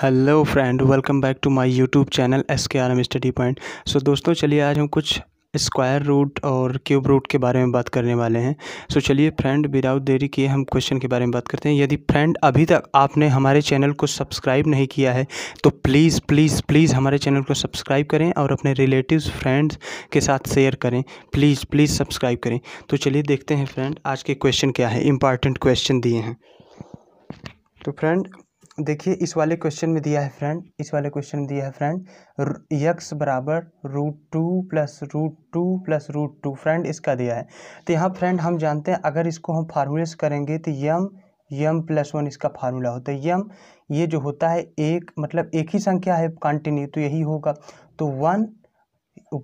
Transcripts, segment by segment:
hello friend welcome back to my YouTube channel S K R M study point so दोस्तों चलिए आज हम कुछ स्क्वायर रूट और क्यूब रूट के बारे में बात करने वाले हैं सो so, चलिए फ्रेंड विदाउट देरी किए हम क्वेश्चन के बारे में बात करते हैं यदि फ्रेंड अभी तक आपने हमारे चैनल को सब्सक्राइब नहीं किया है तो प्लीज़ प्लीज़ प्लीज़ हमारे चैनल को सब्सक्राइब करें और अपने रिलेटिव्स फ्रेंड्स के साथ शेयर करें प्लीज़ प्लीज़ सब्सक्राइब करें तो चलिए देखते हैं फ्रेंड आज के क्वेश्चन क्या है इंपॉर्टेंट क्वेश्चन दिए हैं तो फ्रेंड देखिए इस वाले क्वेश्चन में दिया है फ्रेंड इस वाले क्वेश्चन में दिया है फ्रेंड यक्स बराबर root two plus root two plus root two friend इसका दिया है तो यहाँ फ्रेंड हम जानते हैं अगर इसको हम फार्मूले से करेंगे तो यम यम प्लस वन इसका फार्मूला होता है यम ये जो होता है एक मतलब एक ही संख्या है कंटिन्यू तो यही होगा तो वन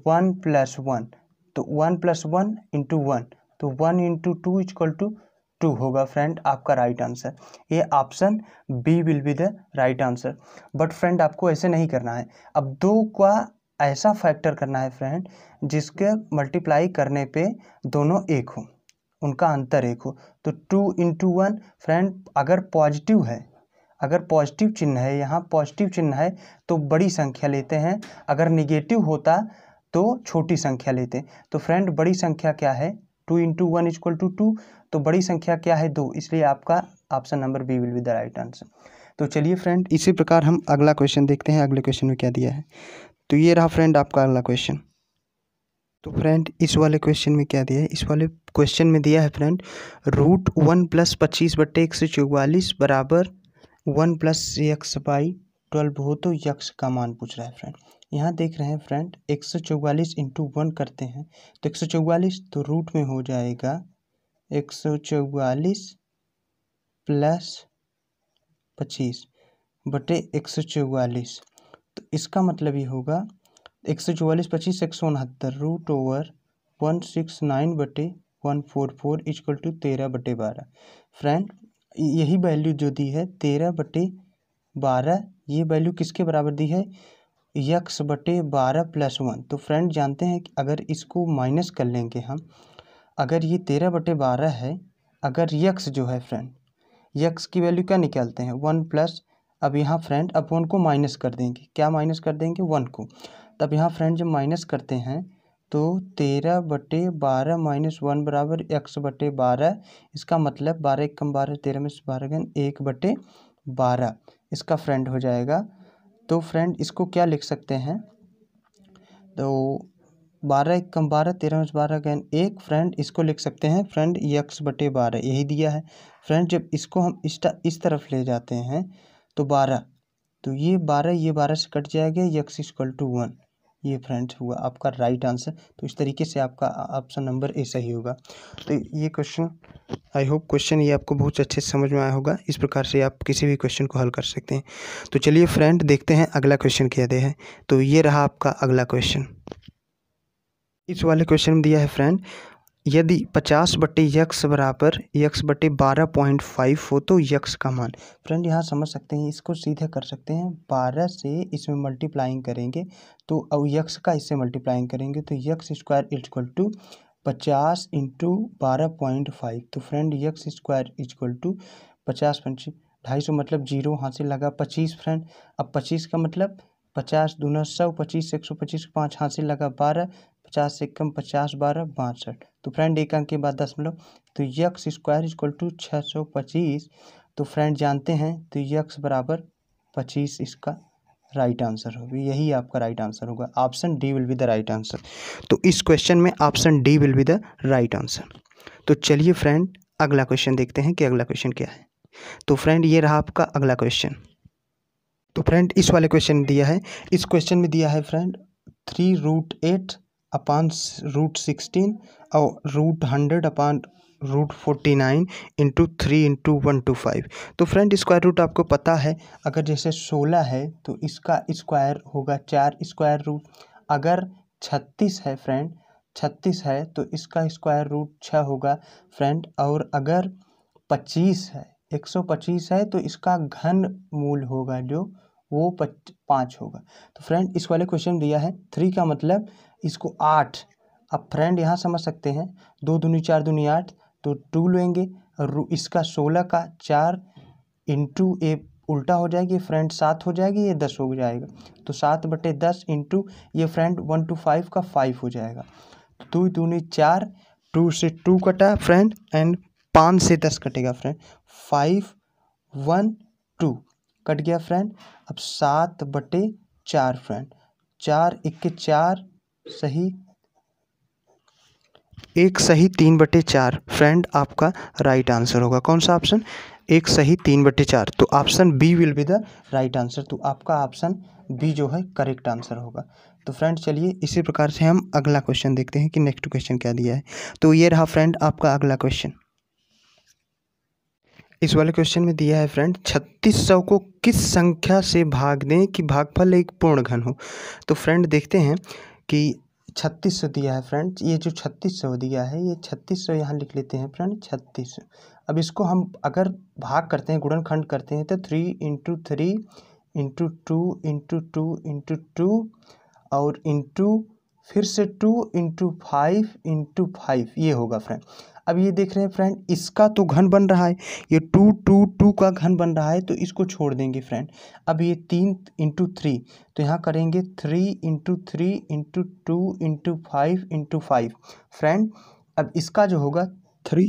वन प्लस वन तो one plus one into one तो one into two equal to two होगा फ्रेंड आपका राइट आंसर ये option B will be the right answer but friend आपको ऐसे नहीं करना है अब दो का ऐसा फैक्टर करना है फ्रेंड जिसके मल्टीप्लाई करने पे दोनों एक हो उनका अंतर एक हो तो टू इंटू वन फ्रेंड अगर पॉजिटिव है अगर पॉजिटिव चिन्ह है यहाँ पॉजिटिव चिन्ह है तो बड़ी संख्या लेते हैं अगर निगेटिव होता तो छोटी संख्या लेते तो फ्रेंड बड़ी संख्या क्या है two into one equal to two तो बड़ी संख्या क्या है दो इसलिए आपका option number B will be the right answer तो चलिए फ्रेंड इसी प्रकार हम अगला क्वेश्चन देखते हैं अगले क्वेश्चन में क्या दिया है तो ये रहा फ्रेंड आपका अगला क्वेश्चन तो फ्रेंड इस वाले क्वेश्चन में क्या दिया है इस वाले क्वेश्चन में दिया है फ्रेंड रूट वन प्लस पच्चीस बट्टे एक सौ चौवालीस बराबर one plus x by twelve हो तो यक्ष का मान पूछ रहा है फ्रेंड यहाँ देख रहे हैं फ्रेंड एक सौ चौवालीस इंटू वन करते हैं तो एक सौ चौवालीस तो रूट में हो जाएगा एक सौ चौवालीस प्लस पच्चीस बटे एक सौ चौवालीस तो इसका मतलब ये होगा एक सौ चौवालीस पच्चीस एक सौ उनहत्तर root over one six nine बटे one four four equal to तेरह बटे बारह फ्रेंड यही वैल्यू जो दी है तेरह बटे बारह ये वैल्यू किसके बराबर दी है यक्स बटे बारह प्लस वन तो फ्रेंड जानते हैं कि अगर इसको माइनस कर लेंगे हम अगर ये तेरह बटे बारह है अगर यक्स जो है फ्रेंड यक्स की वैल्यू क्या निकालते हैं वन प्लस अब यहाँ फ्रेंड अब वन को माइनस कर देंगे क्या माइनस कर देंगे वन को तब यहाँ फ्रेंड जब माइनस करते हैं तो तेरह बटे बारह माइनस वन बराबर एक्स बटे बारह इसका मतलब बारह एक कम बारह तेरह में से बारह गन एक बटे बारह इसका फ्रेंड हो जाएगा तो फ्रेंड इसको क्या लिख सकते हैं तो बारह एक कम बारह तेरह बारह गैन एक फ्रेंड इसको लिख सकते हैं फ्रेंड यक्स बटे बारह यही दिया है फ्रेंड जब इसको हम इस, इस तरफ ले जाते हैं तो बारह तो ये बारह ये बारह से कट जाएगा यक्स इक्वल टू वन ये फ्रेंड्स हुआ आपका राइट आंसर तो इस तरीके से आपका ऑप्शन नंबर ए सही होगा तो ये क्वेश्चन आई होप क्वेश्चन ये आपको बहुत अच्छे से समझ में आया होगा इस प्रकार से आप किसी भी क्वेश्चन को हल कर सकते हैं तो चलिए फ्रेंड देखते हैं अगला क्वेश्चन क्या दे है तो ये रहा आपका अगला क्वेश्चन इस वाले क्वेश्चन में दिया है फ्रेंड यदि पचास बटे यक्स बराबर यक्स बटे बारह पॉइंट फाइव हो तो यक्स का मान फ्रेंड यहाँ समझ सकते हैं इसको सीधे कर सकते हैं बारह से इसमें मल्टीप्लाइंग करेंगे तो अब यक्स का इससे मल्टीप्लाइंग करेंगे तो यक्स स्क्वायर इजक्ल टू पचास इंटू बारह पॉइंट फाइव तो friend x square equal to पचास पंच ढाई सौ मतलब जीरो हाँ से लगा पच्चीस फ्रेंड अब पच्चीस का मतलब पचास दूना सौ पच्चीस एक सौ पच्चीस पाँच हाँ से लगा बारह पचास से कम पचास बारह बासठ तो फ्रेंड एक अंक के बाद दशमलव तो यक्स स्क्वायर इक्वल टू छः सौ पच्चीस तो फ्रेंड जानते हैं तो यक्स बराबर पच्चीस इसका राइट आंसर होगा यही आपका राइट आंसर होगा option D will be the right answer तो इस क्वेश्चन में option D will be the right answer तो चलिए फ्रेंड अगला क्वेश्चन देखते हैं कि अगला क्वेश्चन क्या है तो फ्रेंड ये रहा आपका अगला क्वेश्चन तो फ्रेंड इस वाले क्वेश्चन दिया है इस क्वेश्चन में दिया है friend three root eight upon root sixteen और root hundred upon root forty nine into three into one two five तो फ्रेंड स्क्वायर रूट आपको पता है अगर जैसे सोलह है तो इसका स्क्वायर होगा चार स्क्वायर रूट अगर छत्तीस है फ्रेंड छत्तीस है तो इसका स्क्वायर रूट छः होगा फ्रेंड और अगर पच्चीस है एक सौ पच्चीस है तो इसका घन मूल होगा जो वो पच पाँच होगा तो फ्रेंड इस वाले क्वेश्चन दिया है थ्री का मतलब इसको आठ अब फ्रेंड यहाँ समझ सकते हैं दो दूनी चार दूनी आठ तो टू लेंगे और इसका सोलह का चार इंटू ए उल्टा हो जाएगी फ्रेंड सात हो जाएगी ये दस हो जाएगा तो सात बटे दस इंटू ये फ्रेंड वन टू फाइव का फाइव हो जाएगा तो दो दूनी चार टू से टू कटा फ्रेंड एंड पाँच से दस कटेगा friend five one two cut गया फ्रेंड अब सात बटे चार फ्रेंड चार इक्के चार सही एक सही तीन बटे चार फ्रेंड आपका राइट आंसर होगा कौन सा ऑप्शन एक सही तीन बटे चार तो option B will be the right answer तो आपका ऑप्शन बी जो है करेक्ट आंसर होगा तो फ्रेंड चलिए इसी प्रकार से हम अगला क्वेश्चन देखते हैं कि नेक्स्ट क्वेश्चन क्या दिया है तो ये रहा फ्रेंड आपका अगला क्वेश्चन इस वाले क्वेश्चन में दिया है फ्रेंड छत्तीस सौ को किस संख्या से भाग दें कि भागफल एक पूर्ण घन हो तो फ्रेंड देखते हैं कि छत्तीस सौ दिया है फ्रेंड्स ये जो छत्तीस सौ दिया है ये छत्तीस सौ यहाँ लिख लेते हैं फ्रेंड छत्तीस अब इसको हम अगर भाग करते हैं गुणनखंड करते हैं तो three into three into two into two into two और इंटू फिर से two into five into five ये होगा फ्रेंड अब ये देख रहे हैं फ्रेंड इसका तो घन बन रहा है ये टू टू टू का घन बन रहा है तो इसको छोड़ देंगे फ्रेंड अब ये तीन इंटू थ्री तो यहाँ करेंगे three into three into two into five into five friend अब इसका जो होगा थ्री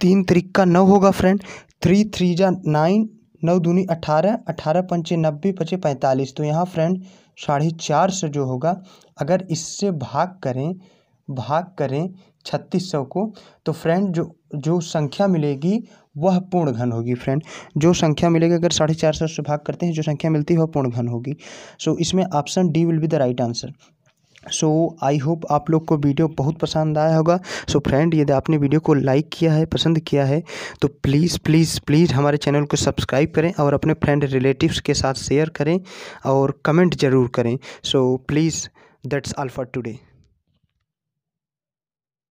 तीन तरीक का नौ होगा फ्रेंड थ्री थ्री जा नाइन नौ दूनी अठारह अठारह पंचे नब्बे पचे पैंतालीस तो यहाँ फ्रेंड साढ़े चार सौ जो होगा अगर इससे भाग करें भाग करें छत्तीस सौ को तो फ्रेंड जो जो संख्या मिलेगी वह पूर्ण घन होगी फ्रेंड जो संख्या मिलेगी अगर साढ़े चार सौ से भाग करते हैं जो संख्या मिलती है वह पूर्ण घन होगी सो so, इसमें option D will be the right answer so I hope आप लोग को वीडियो बहुत पसंद आया होगा सो so, फ्रेंड यदि आपने वीडियो को लाइक किया है पसंद किया है तो प्लीज़ प्लीज़ प्लीज़ हमारे चैनल को सब्सक्राइब करें और अपने फ्रेंड रिलेटिव्स के साथ शेयर करें और कमेंट ज़रूर करें so please that's all for today